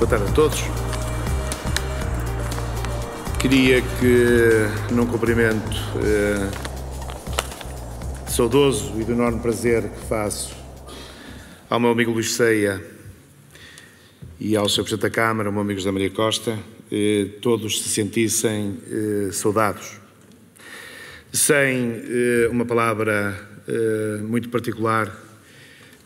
Boa tarde a todos. Queria que, num cumprimento eh, saudoso e do enorme prazer que faço ao meu amigo Luís Ceia e ao Sr. Presidente da Câmara, ao meu amigo José Maria Costa, eh, todos se sentissem eh, saudados. Sem eh, uma palavra eh, muito particular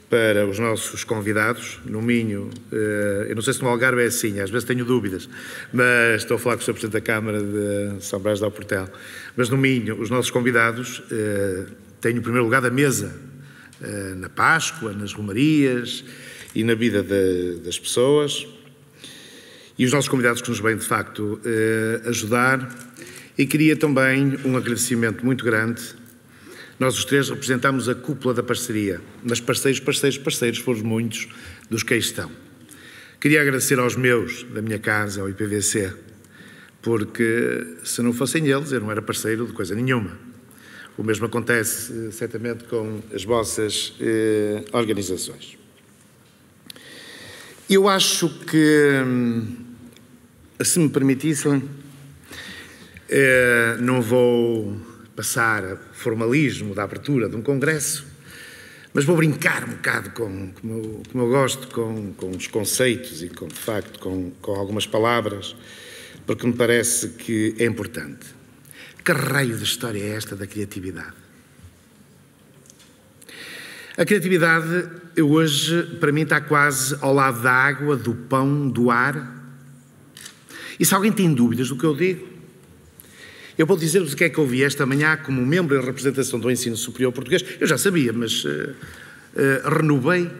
para os nossos convidados, no Minho, eh, eu não sei se no Algarve é assim, às vezes tenho dúvidas, mas estou a falar com o Sr. Presidente da Câmara de São Brás da Portel, mas no Minho, os nossos convidados eh, têm o primeiro lugar da mesa, eh, na Páscoa, nas romarias e na vida de, das pessoas, e os nossos convidados que nos vêm, de facto, ajudar, e queria também um agradecimento muito grande nós os três representámos a cúpula da parceria, mas parceiros, parceiros, parceiros foram muitos dos que aí estão. Queria agradecer aos meus, da minha casa, ao IPVC, porque se não fossem eles, eu não era parceiro de coisa nenhuma. O mesmo acontece, eh, certamente, com as vossas eh, organizações. Eu acho que, hum, se me permitissem, eh, não vou passar formalismo da abertura de um congresso, mas vou brincar um bocado com, como, eu, como eu gosto, com, com os conceitos e, com, de facto, com, com algumas palavras, porque me parece que é importante. Que raio de história é esta da criatividade? A criatividade hoje, para mim, está quase ao lado da água, do pão, do ar. E se alguém tem dúvidas do que eu digo, eu vou dizer-vos o que é que ouvi esta manhã como membro em representação do ensino superior português. Eu já sabia, mas uh, eh, uh, eh, renovei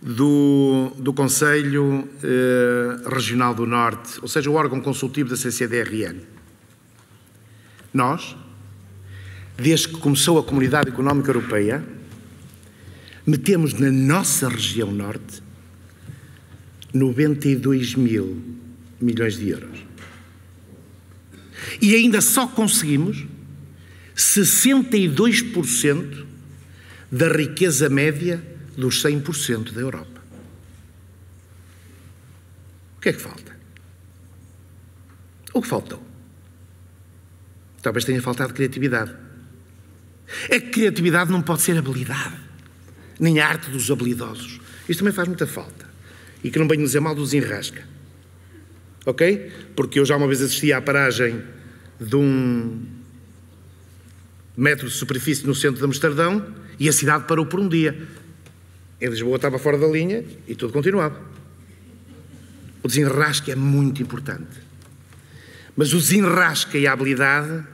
do, do Conselho uh, Regional do Norte, ou seja, o órgão consultivo da CCDRN. Nós, desde que começou a Comunidade Económica Europeia, metemos na nossa região norte 92 mil milhões de euros. E ainda só conseguimos 62% da riqueza média dos 100% da Europa. O que é que falta? O que faltou? Talvez tenha faltado criatividade. É que criatividade não pode ser habilidade, nem a arte dos habilidosos. Isto também faz muita falta. E que não venho dizer mal dos enrasca ok? Porque eu já uma vez assisti à paragem de um metro de superfície no centro de Amsterdão e a cidade parou por um dia. Em Lisboa estava fora da linha e tudo continuava. O desenrasque é muito importante. Mas o desenrasque e a habilidade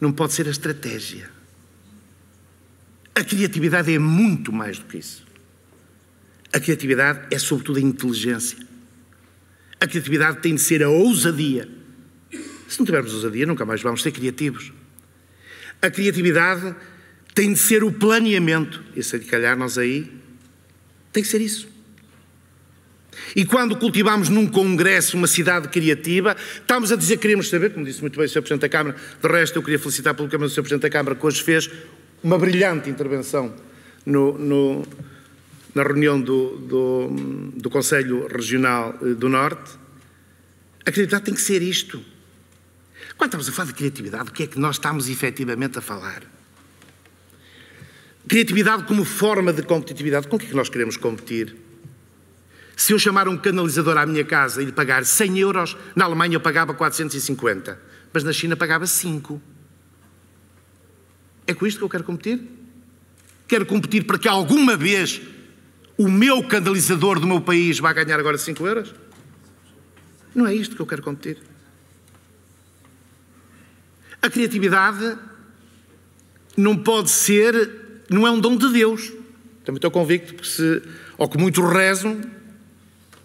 não pode ser a estratégia. A criatividade é muito mais do que isso. A criatividade é, sobretudo, a inteligência a criatividade tem de ser a ousadia. Se não tivermos ousadia, nunca mais vamos ser criativos. A criatividade tem de ser o planeamento. E se calhar nós aí, tem que ser isso. E quando cultivamos num congresso uma cidade criativa, estamos a dizer que queremos saber, como disse muito bem o Sr. Presidente da Câmara, de resto eu queria felicitar pelo caminho o Sr. Presidente da Câmara que hoje fez uma brilhante intervenção no, no na reunião do, do, do Conselho Regional eh, do Norte, a criatividade tem que ser isto. Quando estamos a falar de criatividade, o que é que nós estamos efetivamente a falar? Criatividade como forma de competitividade. Com o que é que nós queremos competir? Se eu chamar um canalizador à minha casa e lhe pagar 100 euros, na Alemanha eu pagava 450, mas na China pagava 5. É com isto que eu quero competir? Quero competir para que alguma vez o meu canalizador do meu país vai ganhar agora 5 euros? Não é isto que eu quero competir. A criatividade não pode ser, não é um dom de Deus. Também estou convicto que se, ou que muitos rezam,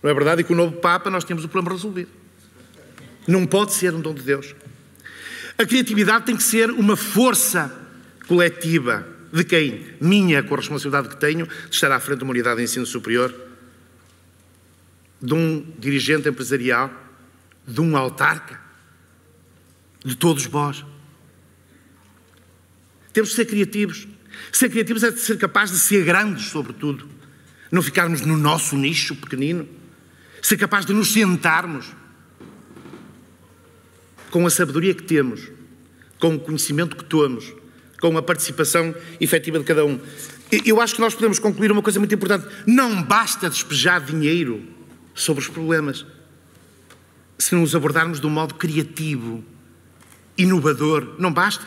não é verdade? E com o novo Papa nós temos o problema resolvido. Não pode ser um dom de Deus. A criatividade tem que ser uma força coletiva de quem minha corresponsabilidade que tenho de estar à frente de uma unidade de ensino superior, de um dirigente empresarial, de um autarca, de todos vós. Temos de ser criativos. Ser criativos é de ser capaz de ser grandes, sobretudo. Não ficarmos no nosso nicho pequenino. Ser capaz de nos sentarmos com a sabedoria que temos, com o conhecimento que tomamos com a participação efetiva de cada um. Eu acho que nós podemos concluir uma coisa muito importante. Não basta despejar dinheiro sobre os problemas se não os abordarmos de um modo criativo, inovador. Não basta.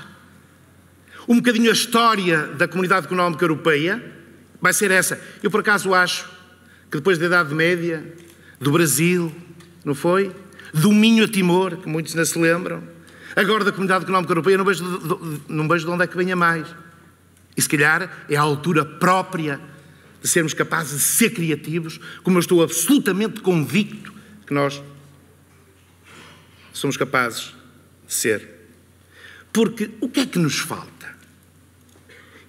Um bocadinho a história da Comunidade Económica Europeia vai ser essa. Eu, por acaso, acho que depois da Idade Média, do Brasil, não foi? Do Minho a Timor, que muitos não se lembram, Agora, da Comunidade Económica Europeia, não vejo, de, não vejo de onde é que venha mais. E se calhar é a altura própria de sermos capazes de ser criativos, como eu estou absolutamente convicto que nós somos capazes de ser. Porque o que é que nos falta?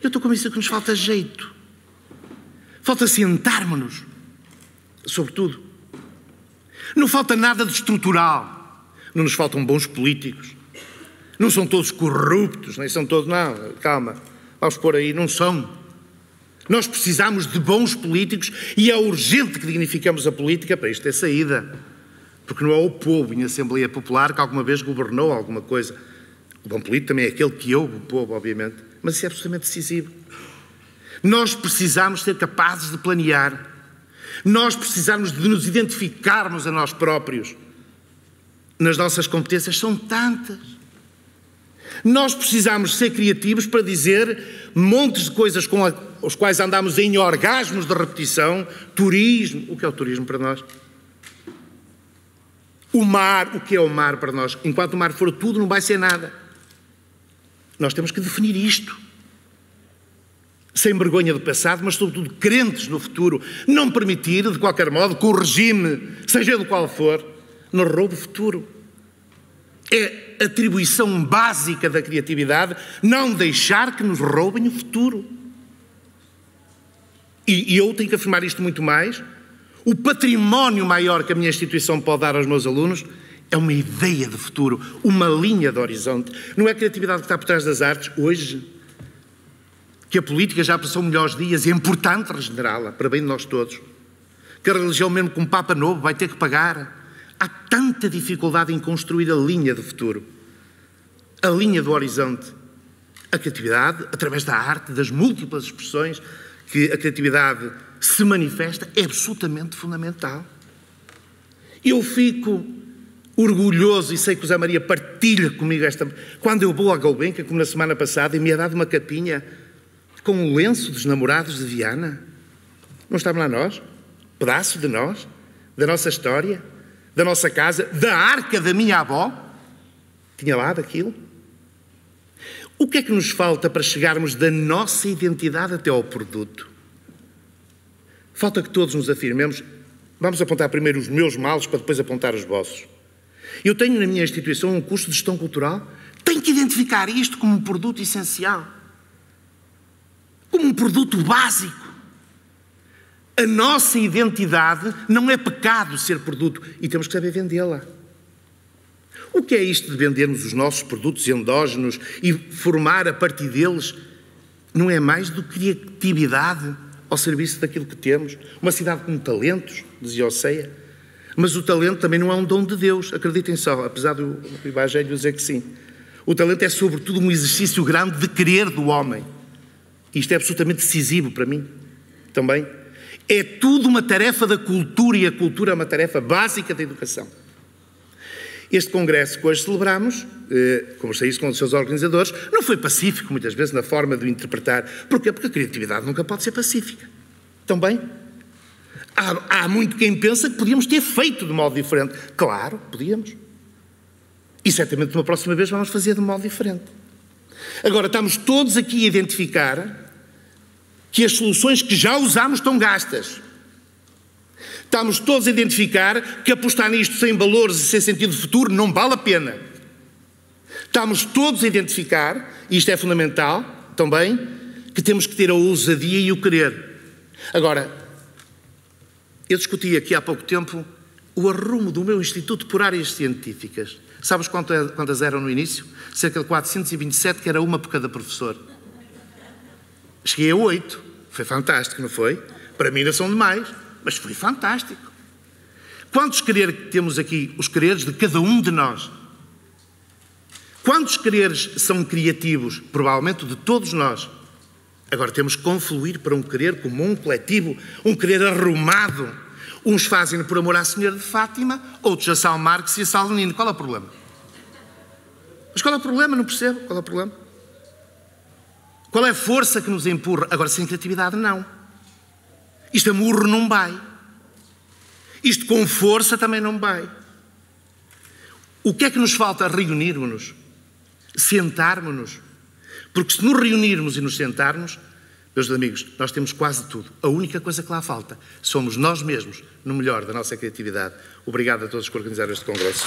Eu estou convencido que nos falta jeito. Falta sentarmos-nos, sobretudo. Não falta nada de estrutural. Não nos faltam bons políticos. Não são todos corruptos, nem são todos. Não, calma, vamos pôr aí, não são. Nós precisamos de bons políticos e é urgente que dignificamos a política para isto ter saída. Porque não é o povo em Assembleia Popular que alguma vez governou alguma coisa. O bom político também é aquele que ouve o povo, obviamente, mas isso é absolutamente decisivo. Nós precisamos ser capazes de planear. Nós precisamos de nos identificarmos a nós próprios. Nas nossas competências são tantas. Nós precisamos ser criativos para dizer montes de coisas com as quais andamos em orgasmos de repetição. Turismo, o que é o turismo para nós? O mar, o que é o mar para nós? Enquanto o mar for tudo, não vai ser nada. Nós temos que definir isto. Sem vergonha do passado, mas sobretudo crentes no futuro. Não permitir, de qualquer modo, que o regime, seja do qual for, nos roube o futuro é atribuição básica da criatividade não deixar que nos roubem o futuro. E, e eu tenho que afirmar isto muito mais. O património maior que a minha instituição pode dar aos meus alunos é uma ideia de futuro, uma linha de horizonte. Não é a criatividade que está por trás das artes hoje, que a política já passou melhores dias e é importante regenerá-la, para bem de nós todos. Que a religião, mesmo com um Papa novo, vai ter que pagar Há tanta dificuldade em construir a linha do futuro, a linha do horizonte. A criatividade, através da arte, das múltiplas expressões que a criatividade se manifesta, é absolutamente fundamental. Eu fico orgulhoso e sei que o Zé Maria partilha comigo esta. Quando eu vou à Galbenca, como na semana passada, e me é dado uma capinha com o um lenço dos namorados de Viana. Não estamos lá nós? Pedaço de nós? Da nossa história? da nossa casa, da arca da minha avó, tinha lá daquilo. O que é que nos falta para chegarmos da nossa identidade até ao produto? Falta que todos nos afirmemos. Vamos apontar primeiro os meus males para depois apontar os vossos. Eu tenho na minha instituição um curso de gestão cultural. Tenho que identificar isto como um produto essencial, como um produto básico. A nossa identidade não é pecado ser produto e temos que saber vendê-la. O que é isto de vendermos os nossos produtos endógenos e formar a partir deles? Não é mais do que criatividade ao serviço daquilo que temos. Uma cidade com talentos, dizia Oceia. Mas o talento também não é um dom de Deus, acreditem só, apesar do Evangelho dizer que sim. O talento é, sobretudo, um exercício grande de querer do homem. Isto é absolutamente decisivo para mim também. É tudo uma tarefa da cultura e a cultura é uma tarefa básica da educação. Este congresso que hoje celebramos, eh, conversei isso com os seus organizadores, não foi pacífico muitas vezes na forma de o interpretar. Porquê? Porque a criatividade nunca pode ser pacífica. Também. Há, há muito quem pensa que podíamos ter feito de modo diferente. Claro, podíamos. E certamente uma próxima vez vamos fazer de modo diferente. Agora, estamos todos aqui a identificar que as soluções que já usamos estão gastas. Estamos todos a identificar que apostar nisto sem valores e sem sentido de futuro não vale a pena. Estamos todos a identificar, e isto é fundamental também, que temos que ter a ousadia e o querer. Agora, eu discuti aqui há pouco tempo o arrumo do meu Instituto por Áreas Científicas. Sabes quantas eram no início? Cerca de 427, que era uma por cada professor. Cheguei a oito. Foi fantástico, não foi? Para mim ainda são demais, mas foi fantástico. Quantos quereres temos aqui? Os quereres de cada um de nós. Quantos quereres são criativos? Provavelmente de todos nós. Agora temos que confluir para um querer comum, um coletivo, um querer arrumado. Uns fazem por amor à Senhora de Fátima, outros a São Marcos e a São Nino. Qual é o problema? Mas qual é o problema? Não percebo. Qual é o problema? Qual é a força que nos empurra? Agora, sem criatividade, não. Isto amurro não vai. Isto com força também não vai. O que é que nos falta? Reunirmos-nos, sentarmos-nos. Porque se nos reunirmos e nos sentarmos, meus amigos, nós temos quase tudo. A única coisa que lá falta somos nós mesmos, no melhor da nossa criatividade. Obrigado a todos que organizaram este congresso.